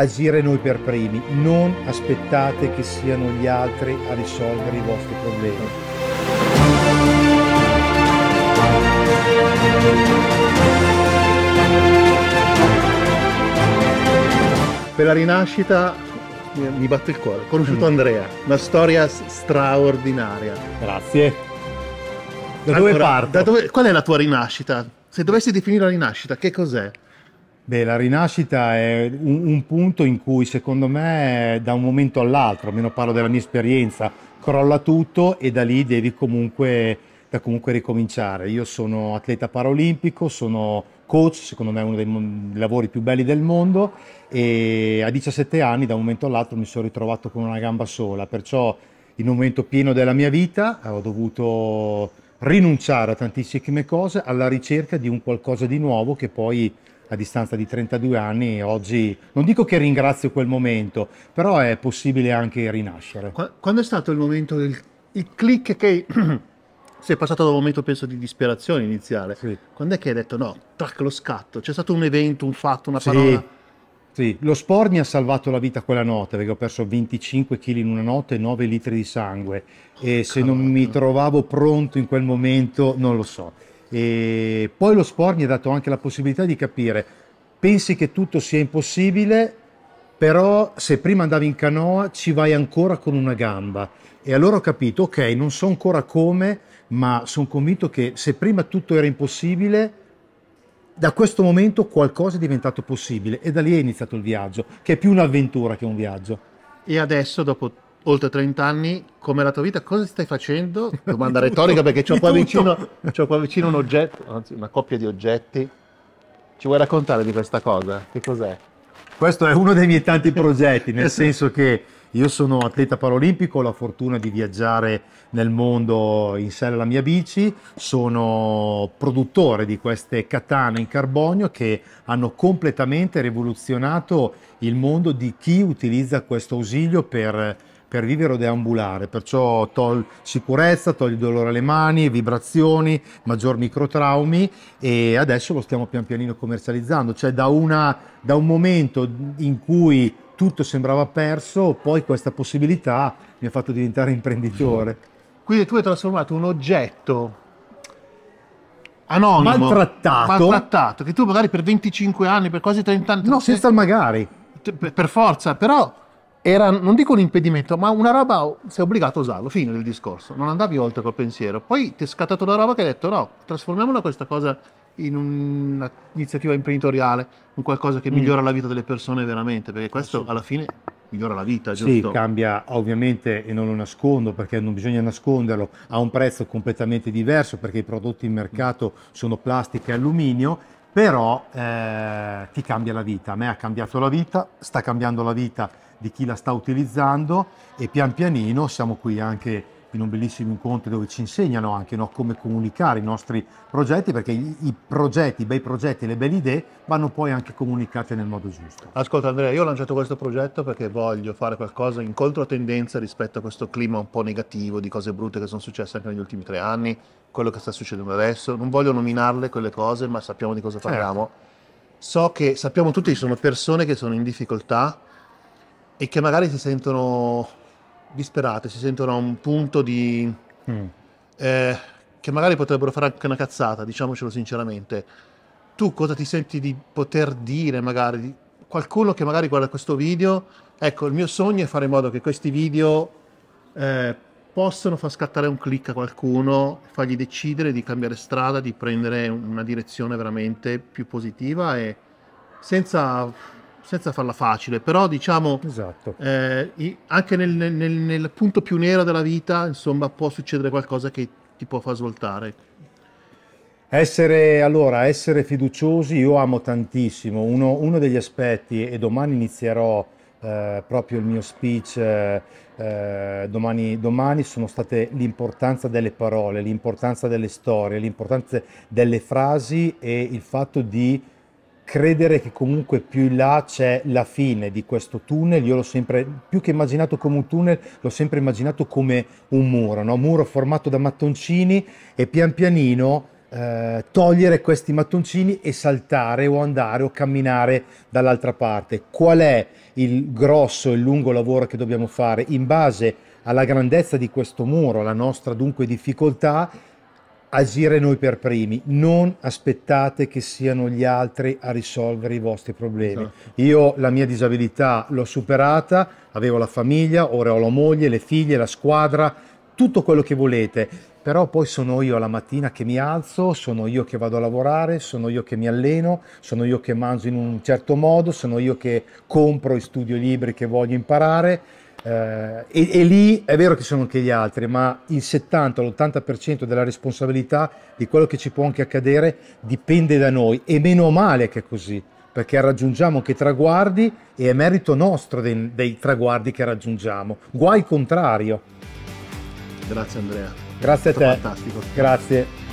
agire noi per primi, non aspettate che siano gli altri a risolvere i vostri problemi. Per la rinascita mi batte il cuore. Ho conosciuto mm. Andrea, una storia straordinaria. Grazie. Da dove allora, parto? Da dove, qual è la tua rinascita? Se dovessi definire la rinascita, che cos'è? Beh, la rinascita è un, un, punto in cui secondo me da un momento all'altro, almeno parlo della mia esperienza, crolla tutto e da lì devi comunque, da comunque ricominciare. Io sono atleta paraolimpico, sono coach, secondo me è uno dei lavori più belli del mondo e a 17 anni da un momento all'altro mi sono ritrovato con una gamba sola, perciò in un momento pieno della mia vita eh, ho dovuto rinunciare a tantissime cose alla ricerca di un qualcosa di nuovo che poi a distanza di 32 anni, oggi non dico che ringrazio quel momento, però è possibile anche rinascere. Quando è stato il momento del il click che sei passato da un momento penso di disperazione iniziale? Sì. Quando è che hai detto no, tac lo scatto? C'è stato un evento, un fatto, una parola? Sì. lo sport mi ha salvato la vita quella notte perché ho perso 25 kg in una notte e 9 litri di sangue e oh, se non mi trovavo pronto in quel momento non lo so. E poi lo sport mi ha dato anche la possibilità di capire, pensi che tutto sia impossibile, però se prima andavi in canoa ci vai ancora con una gamba. E allora ho capito, ok, non so ancora come, ma sono convinto che se prima tutto era impossibile, da questo momento qualcosa è diventato possibile e da lì è iniziato il viaggio, che è più un'avventura che un viaggio. E adesso, dopo oltre 30 anni, come la tua vita? Cosa stai facendo? Domanda retorica perché c'ho qua, vicino, c'ho qua, vicino, un oggetto, anzi una coppia di oggetti. Ci vuoi raccontare di questa cosa? Che cos'è? Questo è uno dei miei tanti progetti, nel eh senso che io sono atleta paralimpico, ho la fortuna di viaggiare nel mondo in sella alla mia bici, sono produttore di queste katane in carbonio che hanno completamente rivoluzionato il mondo di chi utilizza questo ausilio per per vivere o deambulare, perciò tol- sicurezza, togli dolore alle mani, vibrazioni, maggior microtraumi e adesso lo stiamo pian pianino commercializzando, cioè da, una, da un momento in cui tutto sembrava perso, poi questa possibilità mi ha fatto diventare imprenditore. Quindi tu hai trasformato un oggetto anonimo, maltrattato, maltrattato che tu magari per 25 anni, per quasi 30 anni... No, senza il magari. Per forza, però era, non dico un impedimento, ma una roba, sei obbligato a usarlo, fine del discorso, non andavi oltre col pensiero. Poi ti è scattato una roba che hai detto no, trasformiamola questa cosa in un'iniziativa imprenditoriale, in qualcosa che mm. migliora la vita delle persone veramente, perché questo alla fine migliora la vita, giusto? Sì, cambia ovviamente e non lo nascondo perché non bisogna nasconderlo, ha un prezzo completamente diverso perché i prodotti in mercato sono plastica e alluminio però eh, ti cambia la vita. A me ha cambiato la vita, sta cambiando la vita di chi la sta utilizzando e pian pianino siamo qui anche in un bellissimo incontro dove ci insegnano anche no, come comunicare i nostri progetti, perché i, progetti, i bei progetti, e le belle idee vanno poi anche comunicate nel modo giusto. Ascolta Andrea, io ho lanciato questo progetto perché voglio fare qualcosa in controtendenza rispetto a questo clima un po' negativo di cose brutte che sono successe anche negli ultimi tre anni, quello che sta succedendo adesso. Non voglio nominarle quelle cose, ma sappiamo di cosa certo. parliamo. Certo. So che sappiamo tutti che ci sono persone che sono in difficoltà, e che magari si sentono disperate, si sentono a un punto di... Mm. Eh, che magari potrebbero fare anche una cazzata, diciamocelo sinceramente. Tu cosa ti senti di poter dire magari? Di qualcuno che magari guarda questo video, ecco, il mio sogno è fare in modo che questi video eh, possano far scattare un click a qualcuno, fargli decidere di cambiare strada, di prendere una direzione veramente più positiva e senza senza farla facile, però diciamo esatto. eh, anche nel, nel, nel, punto più nero della vita, insomma, può succedere qualcosa che ti può far svoltare. Essere, allora, essere fiduciosi io amo tantissimo, uno, uno degli aspetti, e domani inizierò eh, proprio il mio speech, eh, eh domani, domani sono state l'importanza delle parole, l'importanza delle storie, l'importanza delle frasi e il fatto di credere che comunque più in là c'è la fine di questo tunnel, io l'ho sempre, più che immaginato come un tunnel, l'ho sempre immaginato come un muro, no? muro formato da mattoncini e pian pianino eh, togliere questi mattoncini e saltare o andare o camminare dall'altra parte. Qual è il grosso e lungo lavoro che dobbiamo fare in base alla grandezza di questo muro, alla nostra dunque difficoltà? agire noi per primi, non aspettate che siano gli altri a risolvere i vostri problemi. Esatto. Io la mia disabilità l'ho superata, avevo la famiglia, ora ho la moglie, le figlie, la squadra, tutto quello che volete, però poi sono io alla mattina che mi alzo, sono io che vado a lavorare, sono io che mi alleno, sono io che mangio in un certo modo, sono io che compro e studio libri che voglio imparare eh, e, e, lì è vero che sono anche gli altri, ma il 70-80% della responsabilità di quello che ci può anche accadere dipende da noi e meno male che è così, perché raggiungiamo anche traguardi e è merito nostro dei, dei traguardi che raggiungiamo, guai contrario. Grazie Andrea. Grazie a te. Fantastico. Grazie.